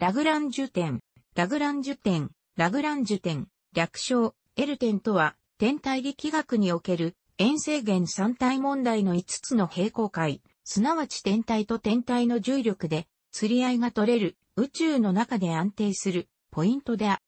ラグランジュ点、ラグランジュ点、ラグランジュ点、略称、L 点とは、天体力学における、遠征源三体問題の5つの平行界、すなわち天体と天体の重力で、釣り合いが取れる、宇宙の中で安定する、ポイントである。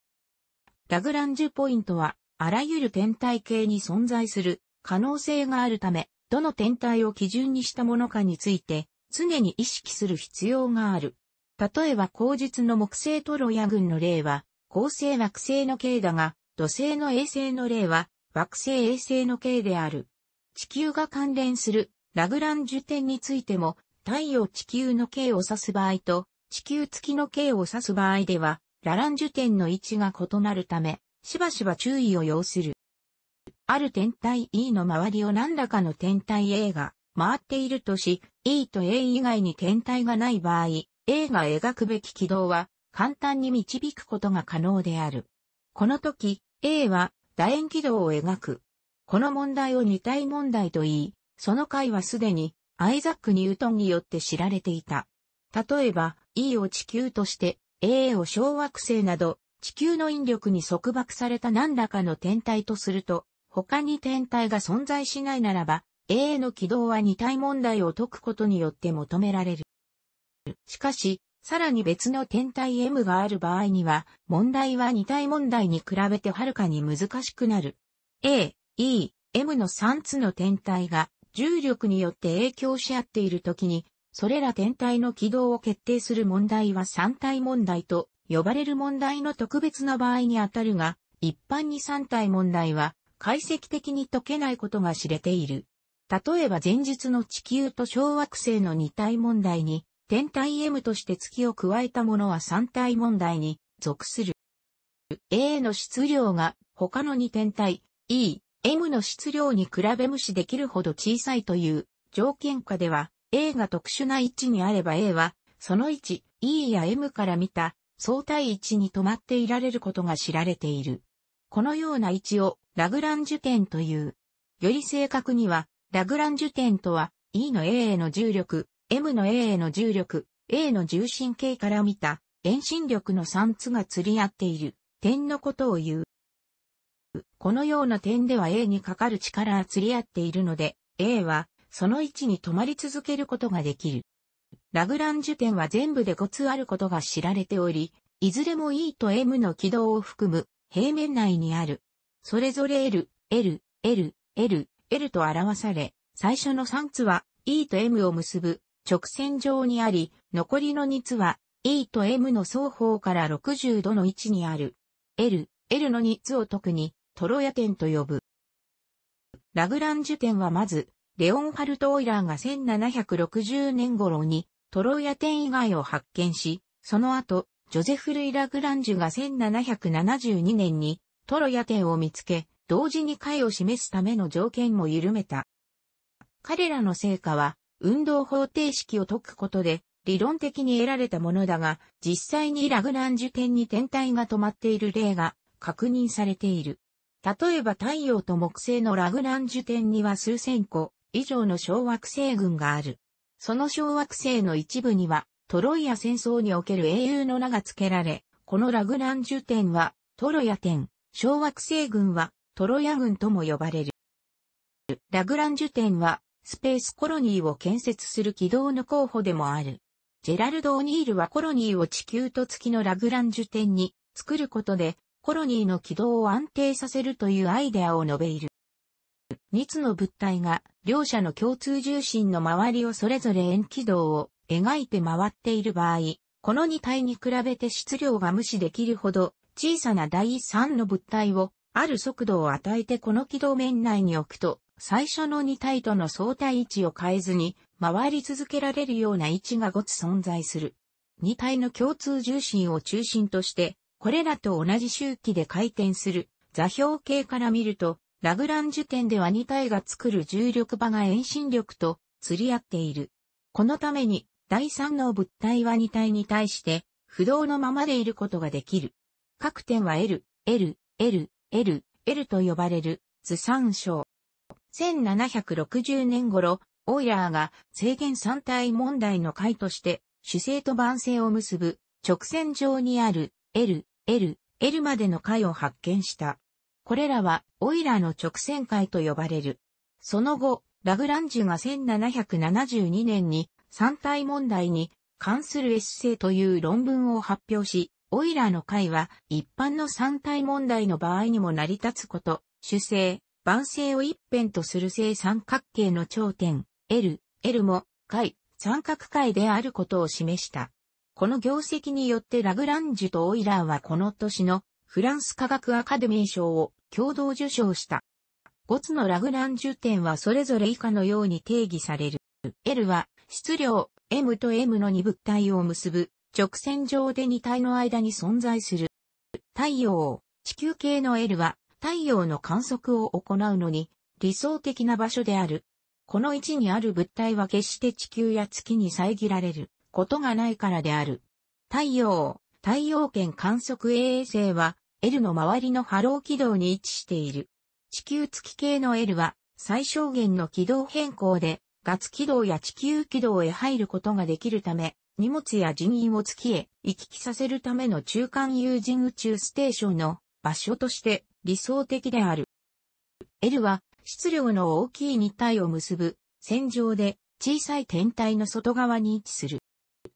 ラグランジュポイントは、あらゆる天体系に存在する可能性があるため、どの天体を基準にしたものかについて、常に意識する必要がある。例えば後述の木星トロヤ群の例は、恒星惑星の形だが、土星の衛星の例は、惑星衛星の形である。地球が関連するラグランジュ点についても、太陽地球の形を指す場合と、地球月の形を指す場合では、ラランジュ点の位置が異なるため、しばしば注意を要する。ある天体 E の周りを何らかの天体 A が回っているとし、E と A 以外に天体がない場合、A が描くべき軌道は簡単に導くことが可能である。この時、A は楕円軌道を描く。この問題を二体問題と言い、その解はすでにアイザック・ニュートンによって知られていた。例えば、E を地球として、A を小惑星など、地球の引力に束縛された何らかの天体とすると、他に天体が存在しないならば、A の軌道は二体問題を解くことによって求められる。しかし、さらに別の天体 M がある場合には、問題は二体問題に比べてはるかに難しくなる。A、E、M の3つの天体が重力によって影響し合っているときに、それら天体の軌道を決定する問題は三体問題と呼ばれる問題の特別な場合にあたるが、一般に三体問題は解析的に解けないことが知れている。例えば前述の地球と小惑星の二体問題に天体 M として月を加えたものは三体問題に属する。A の質量が他の2天体 E、M の質量に比べ無視できるほど小さいという条件下では A が特殊な位置にあれば A はその位置 E や M から見た相対位置に止まっていられることが知られている。このような位置をラグランジュ点という。より正確にはラグランジュ点とは E の A への重力 M の A への重力、A の重心形から見た遠心力の3つが釣り合っている点のことを言う。このような点では A にかかる力は釣り合っているので、A はその位置に止まり続けることができる。ラグランジュ点は全部で5つあることが知られており、いずれも E と M の軌道を含む平面内にある。それぞれ L、L、L、L、L と表され、最初の3つは E と M を結ぶ直線上にあり、残りの2つは E と M の双方から60度の位置にある L、L の2つを特にトロヤ点と呼ぶ。ラグランジュ点はまず、レオンハルト・オイラーが1760年頃にトロヤ点以外を発見し、その後、ジョゼフ・ルイ・ラグランジュが1772年にトロヤ点を見つけ、同時に解を示すための条件も緩めた。彼らの成果は運動方程式を解くことで、理論的に得られたものだが、実際にラグランジュ点に天体が止まっている例が確認されている。例えば太陽と木星のラグランジュ点には数千個以上の小惑星群がある。その小惑星の一部にはトロイア戦争における英雄の名が付けられ、このラグランジュ点はトロヤ点、小惑星群はトロヤ群とも呼ばれる。ラグランジュ点はスペースコロニーを建設する軌道の候補でもある。ジェラルド・オニールはコロニーを地球と月のラグランジュ点に作ることでコロニーの軌道を安定させるというアイデアを述べいる。2つの物体が両者の共通重心の周りをそれぞれ円軌道を描いて回っている場合、この2体に比べて質量が無視できるほど小さな第3の物体をある速度を与えてこの軌道面内に置くと最初の2体との相対位置を変えずに、回り続けられるような位置がごつ存在する。2体の共通重心を中心として、これらと同じ周期で回転する座標系から見ると、ラグランジュ点では2体が作る重力場が遠心力と釣り合っている。このために、第3の物体は2体に対して、不動のままでいることができる。各点は L、L、L、L、L と呼ばれる図参照。1760年頃、オイラーが制限三体問題の解として、主性と万性を結ぶ直線上にある L、L、L までの解を発見した。これらはオイラーの直線解と呼ばれる。その後、ラグランジュが1772年に三体問題に関するエッセイという論文を発表し、オイラーの解は一般の三体問題の場合にも成り立つこと、主性、万星を一辺とする正三角形の頂点、L、L も、解、三角解であることを示した。この業績によってラグランジュとオイラーはこの年のフランス科学アカデミー賞を共同受賞した。五つのラグランジュ点はそれぞれ以下のように定義される。L は質量 M と M の二物体を結ぶ直線上で二体の間に存在する。太陽、地球系の L は太陽の観測を行うのに理想的な場所である。この位置にある物体は決して地球や月に遮られることがないからである。太陽、太陽圏観測衛星は L の周りの波浪軌道に位置している。地球月系の L は最小限の軌道変更で月軌道や地球軌道へ入ることができるため、荷物や人員を月へ行き来させるための中間有人宇宙ステーションの場所として理想的である。L は質量の大きい日体を結ぶ線上で小さい天体の外側に位置する。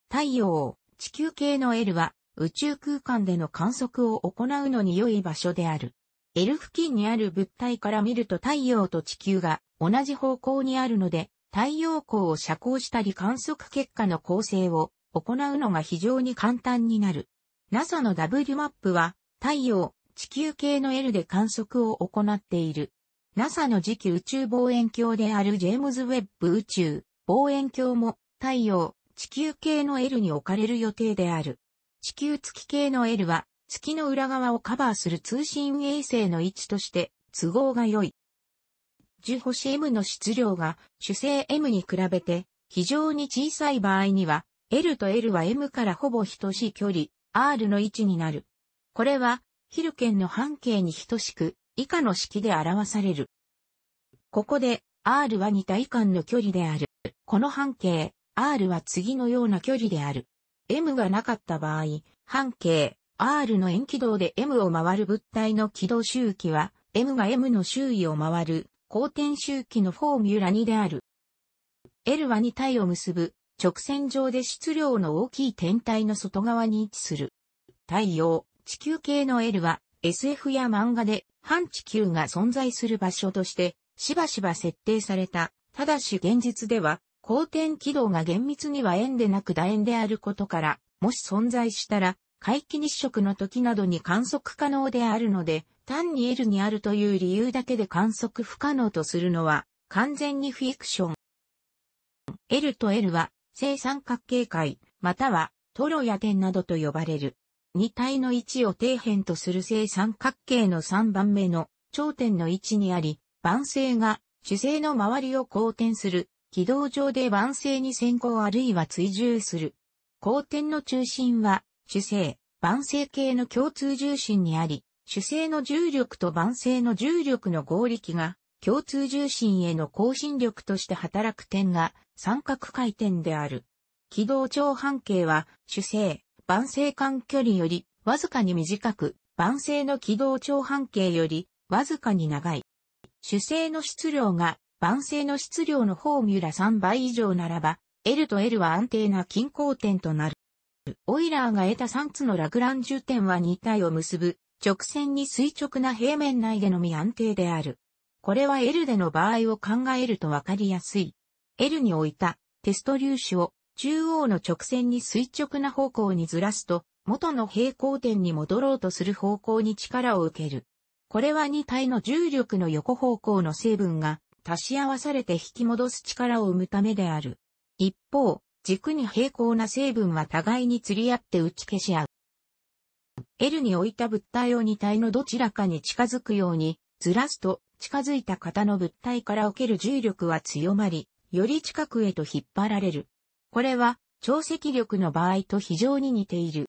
太陽、地球系の L は宇宙空間での観測を行うのに良い場所である。L 付近にある物体から見ると太陽と地球が同じ方向にあるので、太陽光を遮光したり観測結果の構成を行うのが非常に簡単になる。NASA の W マップは太陽、地球系の L で観測を行っている。NASA の次期宇宙望遠鏡であるジェームズ・ウェッブ宇宙望遠鏡も太陽、地球系の L に置かれる予定である。地球月系の L は月の裏側をカバーする通信衛星の位置として都合が良い。樹0星 M の質量が主星 M に比べて非常に小さい場合には L と L は M からほぼ等しい距離 R の位置になる。これはヒルケンの半径に等しく、以下の式で表される。ここで、R は似た以間の距離である。この半径、R は次のような距離である。M がなかった場合、半径、R の円軌道で M を回る物体の軌道周期は、M が M の周囲を回る、公転周期のフォーミュラ2である。L は2体を結ぶ、直線上で質量の大きい天体の外側に位置する。太陽、地球系の L は SF や漫画で反地球が存在する場所としてしばしば設定された。ただし現実では公転軌道が厳密には円でなく楕円であることから、もし存在したら皆既日食の時などに観測可能であるので、単に L にあるという理由だけで観測不可能とするのは完全にフィクション。L と L は正三角形界、またはトロや点などと呼ばれる。2体の位置を底辺とする正三角形の3番目の頂点の位置にあり、万星が主星の周りを公転する、軌道上で万星に先行あるいは追従する。交転の中心は主星、万星系の共通重心にあり、主星の重力と万星の重力の合力が共通重心への更新力として働く点が三角回転である。軌道長半径は主星、晩成間距離よりわずかに短く、晩成の軌道長半径よりわずかに長い。主成の質量が晩成の質量のフォーミュラ3倍以上ならば、L と L は安定な均衡点となる。オイラーが得た3つのラグランジュ点は2体を結ぶ直線に垂直な平面内でのみ安定である。これは L での場合を考えるとわかりやすい。L に置いたテスト粒子を中央の直線に垂直な方向にずらすと、元の平行点に戻ろうとする方向に力を受ける。これは2体の重力の横方向の成分が足し合わされて引き戻す力を生むためである。一方、軸に平行な成分は互いに釣り合って打ち消し合う。L に置いた物体を2体のどちらかに近づくようにずらすと近づいた型の物体から受ける重力は強まり、より近くへと引っ張られる。これは、潮汐力の場合と非常に似ている。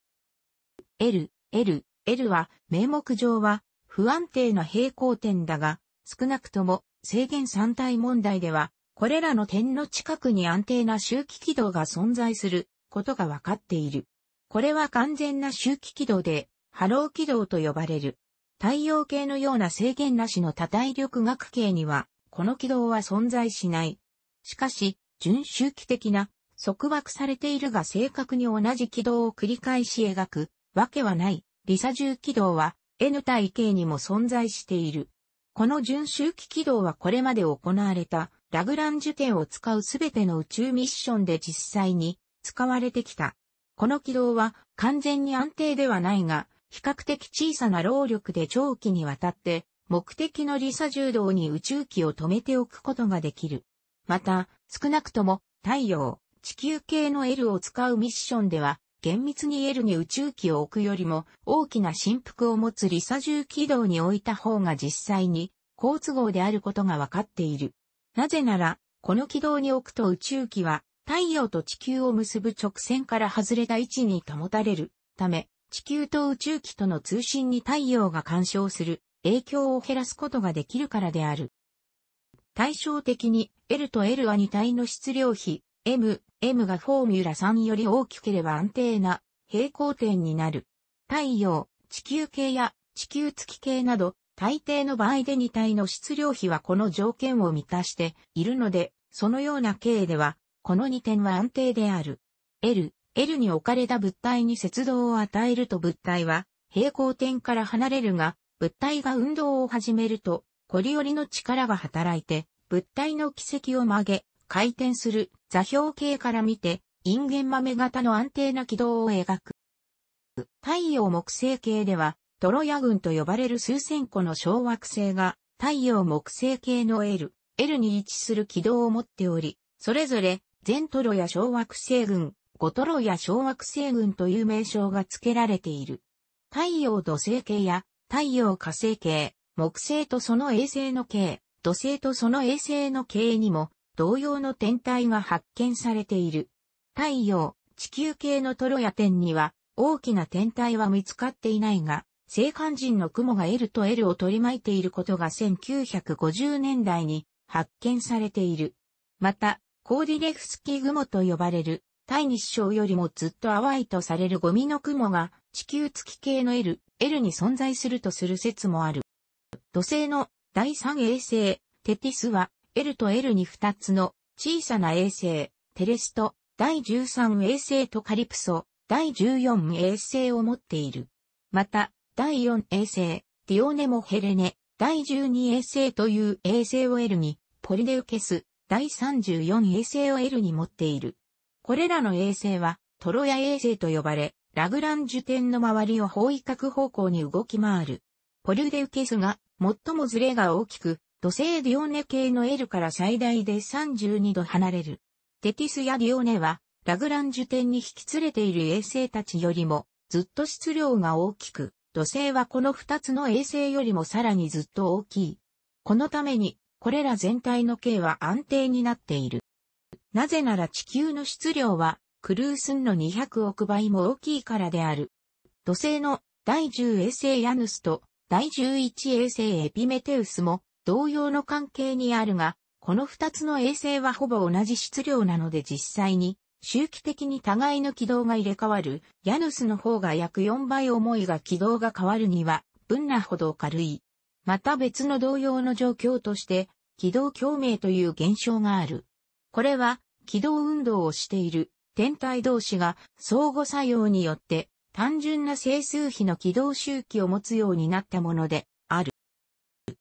L、L、L は、名目上は、不安定な平行点だが、少なくとも、制限三体問題では、これらの点の近くに安定な周期軌道が存在することが分かっている。これは完全な周期軌道で、波浪軌道と呼ばれる。太陽系のような制限なしの多体力学系には、この軌道は存在しない。しかし、準周期的な束縛されているが正確に同じ軌道を繰り返し描くわけはない、リサ重軌道は N 対 K にも存在している。この準周期軌道はこれまで行われたラグラン受験を使うすべての宇宙ミッションで実際に使われてきた。この軌道は完全に安定ではないが、比較的小さな労力で長期にわたって目的のリサ柔道に宇宙機を止めておくことができる。また、少なくとも太陽、地球系の L を使うミッションでは、厳密に L に宇宙機を置くよりも大きな振幅を持つリサ重軌道に置いた方が実際に好都合であることが分かっている。なぜなら、この軌道に置くと宇宙機は太陽と地球を結ぶ直線から外れた位置に保たれるため、地球と宇宙機との通信に太陽が干渉する影響を減らすことができるからである。対照的に L と L は2体の質量比 M、M がフォーミュラ3より大きければ安定な平行点になる。太陽、地球系や地球月系など、大抵の場合で2体の質量比はこの条件を満たしているので、そのような系では、この2点は安定である。L、L に置かれた物体に接動を与えると物体は平行点から離れるが、物体が運動を始めると、こリよりの力が働いて、物体の軌跡を曲げ、回転する座標系から見て、インゲン豆型の安定な軌道を描く。太陽木星系では、トロヤ群と呼ばれる数千個の小惑星が、太陽木星系の L、L に位置する軌道を持っており、それぞれ、全トロや小惑星群、5トロや小惑星群という名称が付けられている。太陽土星系や太陽火星系、木星とその衛星の系、土星とその衛星の系にも同様の天体が発見されている。太陽、地球系のトロヤ天には大きな天体は見つかっていないが、青函人の雲が L と L を取り巻いていることが1950年代に発見されている。また、コーディレフスキ雲と呼ばれる、対日照よりもずっと淡いとされるゴミの雲が地球月系の L、L に存在するとする説もある。土星の第三衛星テティスは L と L に2つの小さな衛星、テレスト、第13衛星とカリプソ、第14衛星を持っている。また、第4衛星、ディオネモヘレネ、第12衛星という衛星を L に、ポリデウケス、第34衛星を L に持っている。これらの衛星は、トロヤ衛星と呼ばれ、ラグランジュ点の周りを方位角方向に動き回る。ポリデウケスが最もズレが大きく、土星ディオネ系の L から最大で32度離れる。テティスやディオネは、ラグランジュ点に引き連れている衛星たちよりも、ずっと質量が大きく、土星はこの2つの衛星よりもさらにずっと大きい。このために、これら全体の径は安定になっている。なぜなら地球の質量は、クルースンの200億倍も大きいからである。土星の第10衛星ヤヌスと第11衛星エピメテウスも同様の関係にあるが、この二つの衛星はほぼ同じ質量なので実際に周期的に互いの軌道が入れ替わる、ヤヌスの方が約4倍重いが軌道が変わるには、分なほど軽い。また別の同様の状況として、軌道共鳴という現象がある。これは、軌道運動をしている天体同士が相互作用によって単純な整数比の軌道周期を持つようになったもので、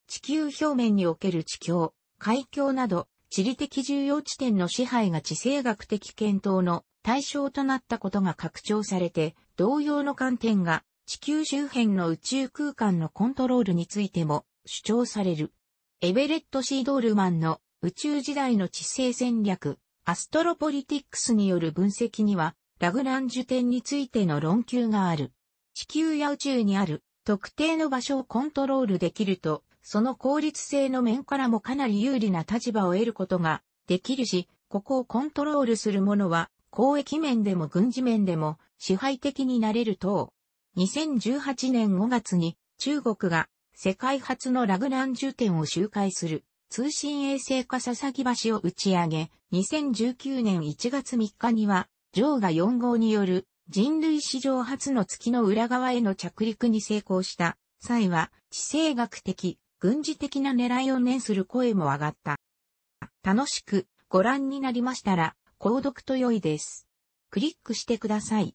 地球表面における地境、海峡など、地理的重要地点の支配が地政学的検討の対象となったことが拡張されて、同様の観点が地球周辺の宇宙空間のコントロールについても主張される。エベレット・シードールマンの宇宙時代の地政戦略、アストロポリティックスによる分析には、ラグランジュ点についての論求がある。地球や宇宙にある特定の場所をコントロールできるとその効率性の面からもかなり有利な立場を得ることができるし、ここをコントロールする者は、公益面でも軍事面でも支配的になれる等。2018年5月に中国が世界初のラグラン重点を周回する通信衛星化佐々木橋を打ち上げ、2019年1月3日には、ジョーガ4号による人類史上初の月の裏側への着陸に成功した際は、地政学的、軍事的な狙いを念する声も上がった。楽しくご覧になりましたら、購読と良いです。クリックしてください。